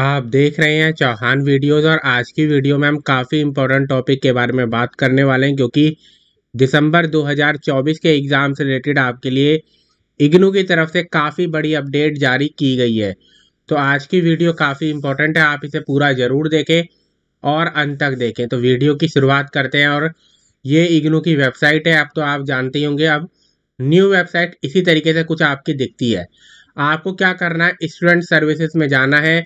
आप देख रहे हैं चौहान वीडियोस और आज की वीडियो में हम काफ़ी इम्पोर्टेंट टॉपिक के बारे में बात करने वाले हैं क्योंकि दिसंबर 2024 के एग्ज़ाम से रिलेटेड आपके लिए इग्नू की तरफ से काफ़ी बड़ी अपडेट जारी की गई है तो आज की वीडियो काफ़ी इम्पोर्टेंट है आप इसे पूरा ज़रूर देखें और अंत तक देखें तो वीडियो की शुरुआत करते हैं और ये इग्नू की वेबसाइट है अब तो आप जानते ही होंगे अब न्यू वेबसाइट इसी तरीके से कुछ आपकी दिखती है आपको क्या करना है स्टूडेंट सर्विसेज में जाना है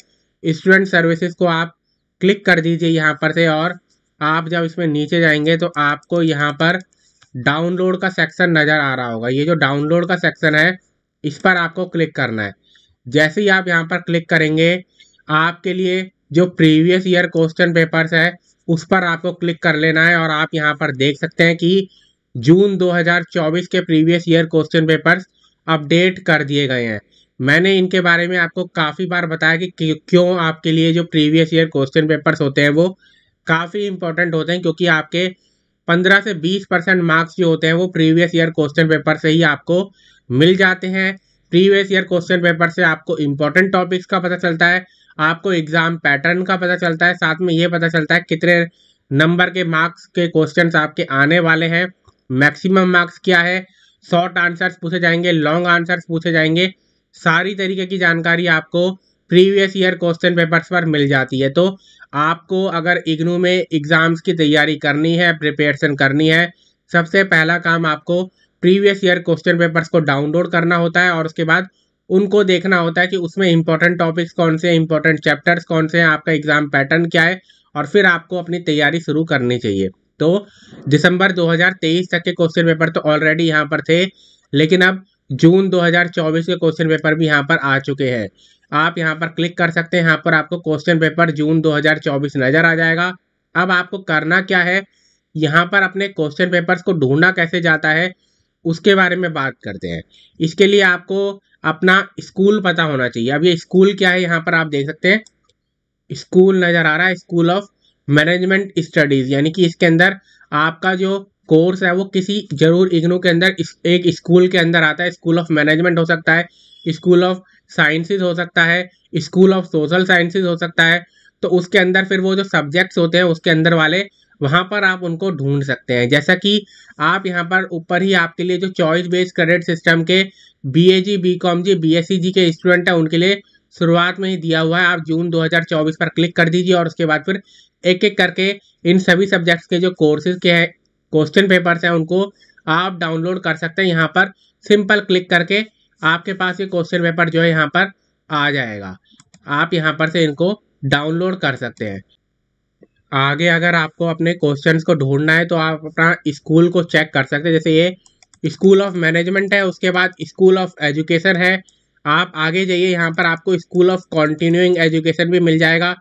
स्टूडेंट सर्विसेज को आप क्लिक कर दीजिए यहाँ पर से और आप जब इसमें नीचे जाएंगे तो आपको यहाँ पर डाउनलोड का सेक्शन नज़र आ रहा होगा ये जो डाउनलोड का सेक्शन है इस पर आपको क्लिक करना है जैसे ही आप यहाँ पर क्लिक करेंगे आपके लिए जो प्रीवियस ईयर क्वेश्चन पेपर्स है उस पर आपको क्लिक कर लेना है और आप यहाँ पर देख सकते हैं कि जून 2024 के previous year question papers update कर दिए गए हैं मैंने इनके बारे में आपको काफ़ी बार बताया कि क्यों आपके लिए जो प्रीवियस ईयर क्वेश्चन पेपर्स होते हैं वो काफ़ी इंपॉर्टेंट होते हैं क्योंकि आपके पंद्रह से बीस परसेंट मार्क्स जो होते हैं वो प्रीवियस ईयर क्वेश्चन पेपर से ही आपको मिल जाते हैं प्रीवियस ईयर क्वेश्चन पेपर से आपको इंपॉर्टेंट टॉपिक्स का पता चलता है आपको एग्ज़ाम पैटर्न का पता चलता है साथ में ये पता चलता है कितने नंबर के मार्क्स के क्वेश्चन आपके आने वाले हैं मैक्सिमम मार्क्स क्या है शॉर्ट आंसर्स पूछे जाएंगे लॉन्ग आंसर्स पूछे जाएंगे सारी तरीके की जानकारी आपको प्रीवियस ईयर क्वेश्चन पेपर्स पर मिल जाती है तो आपको अगर इग्नू में एग्ज़ाम्स की तैयारी करनी है प्रिपेरेशन करनी है सबसे पहला काम आपको प्रीवियस ईयर क्वेश्चन पेपर्स को डाउनलोड करना होता है और उसके बाद उनको देखना होता है कि उसमें इंपॉर्टेंट टॉपिक्स कौन से हैं इंपॉर्टेंट चैप्टर्स कौन से हैं आपका एग्ज़ाम पैटर्न क्या है और फिर आपको अपनी तैयारी शुरू करनी चाहिए तो दिसंबर 2023 तक के क्वेश्चन पेपर तो ऑलरेडी यहाँ पर थे लेकिन अब जून 2024 के क्वेश्चन पेपर भी यहाँ पर आ चुके हैं आप यहाँ पर क्लिक कर सकते हैं यहाँ पर आपको क्वेश्चन पेपर जून 2024 नज़र आ जाएगा अब आपको करना क्या है यहाँ पर अपने क्वेश्चन पेपर्स को ढूंढना कैसे जाता है उसके बारे में बात करते हैं इसके लिए आपको अपना स्कूल पता होना चाहिए अब ये स्कूल क्या है यहाँ पर आप देख सकते हैं स्कूल नज़र आ रहा है स्कूल ऑफ मैनेजमेंट स्टडीज़ यानी कि इसके अंदर आपका जो कोर्स है वो किसी जरूर इग्नू के अंदर एक स्कूल के अंदर आता है स्कूल ऑफ मैनेजमेंट हो सकता है स्कूल ऑफ साइंसेज हो सकता है स्कूल ऑफ सोशल साइंसेज हो सकता है तो उसके अंदर फिर वो जो सब्जेक्ट्स होते हैं उसके अंदर वाले वहाँ पर आप उनको ढूंढ सकते हैं जैसा कि आप यहाँ पर ऊपर ही आपके लिए जो चॉइस बेस्ड क्रेडिट सिस्टम के B A G B com G B S C G के स्टूडेंट हैं उनके लिए शुरुआत में ही दिया हुआ है आप जून 2024 पर क्लिक कर दीजिए और उसके बाद फिर एक एक करके इन सभी सब्जेक्ट्स के जो कोर्सेज के हैं क्वेश्चन पेपर्स हैं उनको आप डाउनलोड कर सकते हैं यहाँ पर सिंपल क्लिक करके आपके पास ये क्वेश्चन पेपर जो है यहाँ पर आ जाएगा आप यहाँ पर से इनको डाउनलोड कर सकते हैं आगे अगर आपको अपने क्वेश्चंस को ढूंढना है तो आप अपना स्कूल को चेक कर सकते हैं जैसे ये स्कूल ऑफ मैनेजमेंट है उसके बाद स्कूल ऑफ एजुकेशन है आप आगे जाइए यहाँ पर आपको स्कूल ऑफ कॉन्टिन्यूइंग एजुकेशन भी मिल जाएगा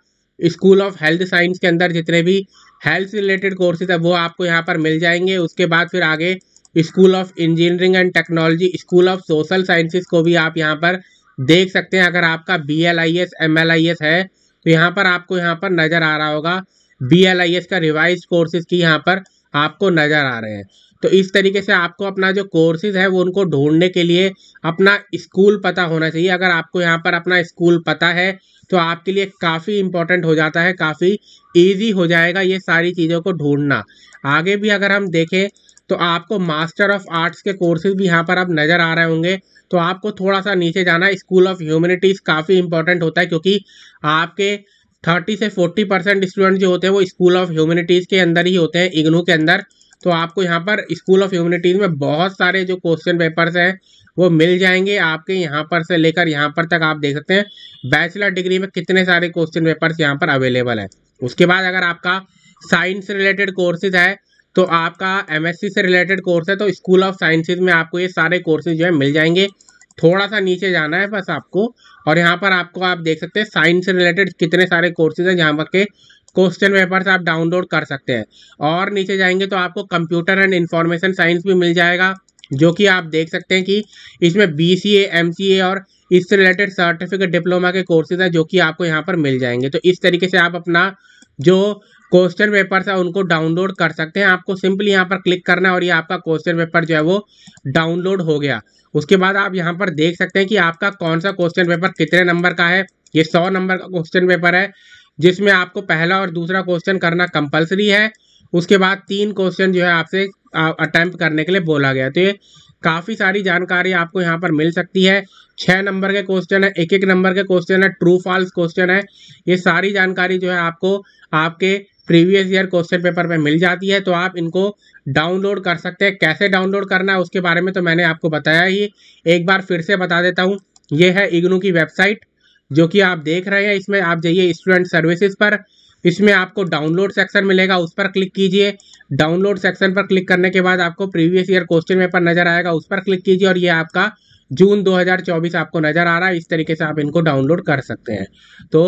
स्कूल ऑफ हेल्थ साइंस के अंदर जितने भी हेल्थ रिलेटेड कोर्सेज है वो आपको यहाँ पर मिल जाएंगे उसके बाद फिर आगे school of engineering and technology school of social sciences को भी आप यहाँ पर देख सकते हैं अगर आपका B L I S M L I S है तो यहाँ पर आपको यहाँ पर नज़र आ रहा होगा बी एल आई एस का रिवाइज कोर्सेज की यहाँ पर आपको नज़र आ रहे हैं तो इस तरीके से आपको अपना जो कोर्सेज है वो उनको ढूंढने के लिए अपना स्कूल पता होना चाहिए अगर आपको यहाँ पर अपना स्कूल पता है तो आपके लिए काफ़ी इम्पोर्टेंट हो जाता है काफ़ी ईजी हो जाएगा ये सारी चीज़ों को ढूंढना आगे भी अगर हम देखें तो आपको मास्टर ऑफ आर्ट्स के कोर्सेज भी यहाँ पर आप नज़र आ रहे होंगे तो आपको थोड़ा सा नीचे जाना स्कूल ऑफ ह्यूमनिटीज़ काफ़ी इंपॉर्टेंट होता है क्योंकि आपके थर्टी से फोर्टी परसेंट स्टूडेंट जो होते हैं वो स्कूल ऑफ ह्यूमनिटीज़ के अंदर ही होते हैं इग्नू के अंदर तो आपको यहाँ पर स्कूल ऑफ ह्यूमनिटीज़ में बहुत सारे जो क्वेश्चन पेपर्स हैं वो मिल जाएंगे आपके यहाँ पर से लेकर यहाँ पर तक आप देख सकते हैं बैचलर डिग्री में कितने सारे क्वेश्चन पेपर्स यहाँ पर अवेलेबल है उसके बाद अगर आपका साइंस रिलेटेड कोर्सेज है तो आपका एमएससी से रिलेटेड कोर्स है तो स्कूल ऑफ साइंसेज में आपको ये सारे कोर्सेज जो है मिल जाएंगे थोड़ा सा नीचे जाना है बस आपको और यहाँ पर आपको आप देख सकते हैं साइंस से रिलेटेड कितने सारे कोर्सेज हैं जहाँ पर के क्वेश्चन पेपर्स आप डाउनलोड कर सकते हैं और नीचे जाएंगे तो आपको कंप्यूटर एंड इन्फॉर्मेशन साइंस भी मिल जाएगा जो कि आप देख सकते हैं कि इसमें बी सी ए और इससे रिलेटेड सर्टिफिकेट डिप्लोमा के कोर्सेज हैं जो कि आपको यहाँ पर मिल जाएंगे तो इस तरीके से आप अपना जो क्वेश्चन पेपर्स है उनको डाउनलोड कर सकते हैं आपको सिंपली यहाँ पर क्लिक करना और ये आपका क्वेश्चन पेपर जो है वो डाउनलोड हो गया उसके बाद आप यहाँ पर देख सकते हैं कि आपका कौन सा क्वेश्चन पेपर कितने नंबर का है ये सौ नंबर का क्वेश्चन पेपर है जिसमें आपको पहला और दूसरा क्वेश्चन करना कंपलसरी है उसके बाद तीन क्वेश्चन जो है आपसे अटैम्प्ट करने के लिए बोला गया तो ये काफ़ी सारी जानकारी आपको यहाँ पर मिल सकती है छः नंबर के क्वेश्चन है एक एक नंबर के क्वेश्चन है ट्रू फॉल्स क्वेश्चन है ये सारी जानकारी जो है आपको आपके प्रीवियस ईयर क्वेश्चन पेपर में मिल जाती है तो आप इनको डाउनलोड कर सकते हैं कैसे डाउनलोड करना है उसके बारे में तो मैंने आपको बताया ही एक बार फिर से बता देता हूँ ये है इग्नू की वेबसाइट जो कि आप देख रहे हैं इसमें आप जाइए स्टूडेंट सर्विसेज पर इसमें आपको डाउनलोड सेक्शन मिलेगा उस पर क्लिक कीजिए डाउनलोड सेक्शन पर क्लिक करने के बाद आपको प्रीवियस ईयर क्वेश्चन पेपर नजर आएगा उस पर क्लिक कीजिए और ये आपका जून 2024 आपको नज़र आ रहा है इस तरीके से आप इनको डाउनलोड कर सकते हैं तो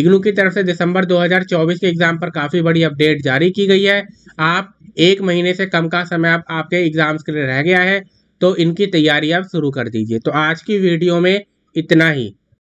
इग्नू की तरफ से दिसंबर 2024 के एग्ज़ाम पर काफ़ी बड़ी अपडेट जारी की गई है आप एक महीने से कम का समय आप आपके एग्ज़ाम्स के लिए रह गया है तो इनकी तैयारी आप शुरू कर दीजिए तो आज की वीडियो में इतना ही